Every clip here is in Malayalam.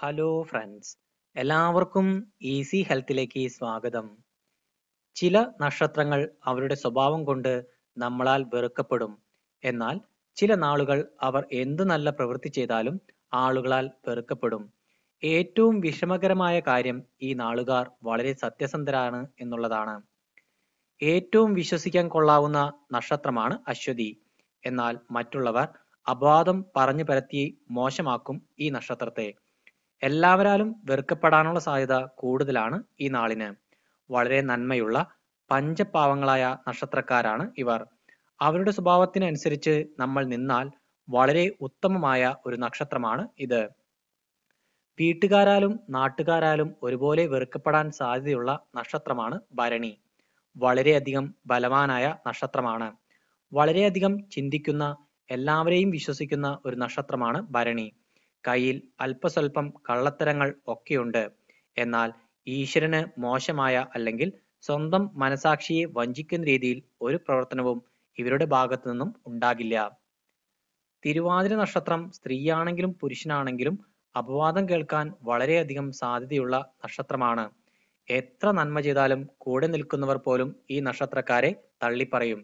ഹലോ ഫ്രണ്ട്സ് എല്ലാവർക്കും ഈസി ഹെൽത്തിലേക്ക് സ്വാഗതം ചില നക്ഷത്രങ്ങൾ അവരുടെ സ്വഭാവം കൊണ്ട് നമ്മളാൽ വെറുക്കപ്പെടും എന്നാൽ ചില നാളുകൾ അവർ എന്ത് നല്ല പ്രവൃത്തി ചെയ്താലും ആളുകളാൽ വെറുക്കപ്പെടും ഏറ്റവും വിഷമകരമായ കാര്യം ഈ നാളുകാർ വളരെ സത്യസന്ധരാണ് എന്നുള്ളതാണ് ഏറ്റവും വിശ്വസിക്കാൻ കൊള്ളാവുന്ന നക്ഷത്രമാണ് അശ്വതി എന്നാൽ മറ്റുള്ളവർ അപവാദം പറഞ്ഞു പരത്തി മോശമാക്കും ഈ നക്ഷത്രത്തെ എല്ലാവരാലും വെറുക്കപ്പെടാനുള്ള സാധ്യത കൂടുതലാണ് ഈ നാളിന് വളരെ നന്മയുള്ള പഞ്ചപാവങ്ങളായ നക്ഷത്രക്കാരാണ് ഇവർ അവരുടെ സ്വഭാവത്തിനനുസരിച്ച് നമ്മൾ നിന്നാൽ വളരെ ഉത്തമമായ ഒരു നക്ഷത്രമാണ് ഇത് വീട്ടുകാരാലും നാട്ടുകാരാലും ഒരുപോലെ വെറുക്കപ്പെടാൻ സാധ്യതയുള്ള നക്ഷത്രമാണ് ഭരണി വളരെയധികം ബലവാനായ നക്ഷത്രമാണ് വളരെയധികം ചിന്തിക്കുന്ന എല്ലാവരെയും വിശ്വസിക്കുന്ന ഒരു നക്ഷത്രമാണ് ഭരണി കയ്യിൽ അല്പസ്വല്പം കള്ളത്തരങ്ങൾ ഒക്കെയുണ്ട്. എന്നാൽ ഈശ്വരന് മോശമായ അല്ലെങ്കിൽ സ്വന്തം മനസാക്ഷിയെ വഞ്ചിക്കുന്ന രീതിയിൽ ഒരു പ്രവർത്തനവും ഇവരുടെ ഭാഗത്തു നിന്നും ഉണ്ടാകില്ല. തിരുവാതിര നക്ഷത്രം സ്ത്രീയാണെങ്കിലും പുരുഷനാണെങ്കിലും അപവാദം കേൾക്കാൻ വളരെയധികം സാധ്യതയുള്ള നക്ഷത്രമാണ്. എത്ര നന്മ ചെയ്താലും കൂടെ നിൽക്കുന്നവർ പോലും ഈ നക്ഷത്രക്കാരെ തള്ളിപ്പറയും.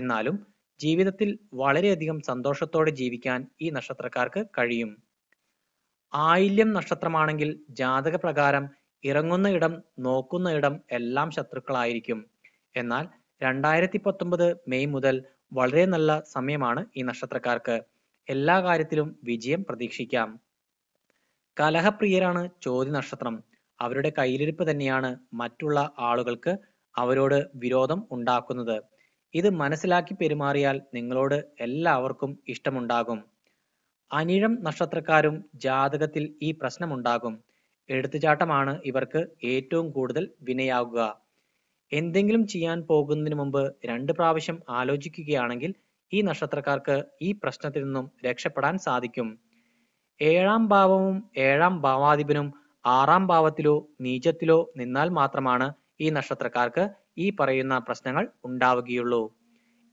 എന്നാലും ജീവിതത്തിൽ വളരെയധികം സന്തോഷത്തോടെ ജീവിക്കാൻ ഈ നക്ഷത്രക്കാർക്ക് കഴിയും. ആയില്യം നക്ഷത്രമാണെങ്കിൽ ജാതകപ്രകാരം ഇറങ്ങുന്ന ഇടം നോക്കുന്ന ഇടം എല്ലാം ശത്രുക്കളായിരിക്കും എന്നാൽ രണ്ടായിരത്തി പത്തൊമ്പത് മെയ് മുതൽ വളരെ നല്ല സമയമാണ് ഈ നക്ഷത്രക്കാർക്ക് എല്ലാ കാര്യത്തിലും വിജയം പ്രതീക്ഷിക്കാം കലഹപ്രിയരാണ് ചോതി നക്ഷത്രം അവരുടെ കയ്യിലിരിപ്പ് തന്നെയാണ് മറ്റുള്ള ആളുകൾക്ക് അവരോട് വിരോധം ഉണ്ടാക്കുന്നത് ഇത് മനസ്സിലാക്കി പെരുമാറിയാൽ നിങ്ങളോട് എല്ലാവർക്കും ഇഷ്ടമുണ്ടാകും അനിഴം നക്ഷത്രക്കാരും ജാതകത്തിൽ ഈ പ്രശ്നമുണ്ടാകും എടുത്തുചാട്ടമാണ് ഇവർക്ക് ഏറ്റവും കൂടുതൽ വിനയാകുക എന്തെങ്കിലും ചെയ്യാൻ പോകുന്നതിന് മുമ്പ് രണ്ട് പ്രാവശ്യം ആലോചിക്കുകയാണെങ്കിൽ ഈ നക്ഷത്രക്കാർക്ക് ഈ പ്രശ്നത്തിൽ നിന്നും രക്ഷപ്പെടാൻ സാധിക്കും ഏഴാം ഭാവവും ഏഴാം ഭാവാധിപനും ആറാം ഭാവത്തിലോ നീചത്തിലോ നിന്നാൽ മാത്രമാണ് ഈ നക്ഷത്രക്കാർക്ക് ഈ പറയുന്ന പ്രശ്നങ്ങൾ ഉണ്ടാവുകയുള്ളൂ